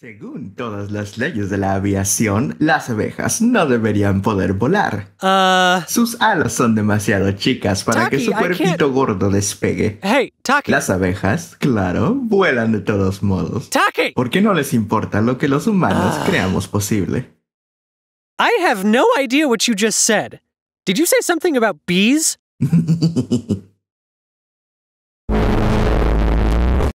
Según todas las leyes de la aviación, las abejas no deberían poder volar. Ah. Sus alas son demasiado chicas para que su cuerpito gordo despegue. Las abejas, claro, vuelan de todos modos. ¿Por qué no les importa lo que los humanos ah. creamos posible. I have no idea what you just said. Did you say something about bees?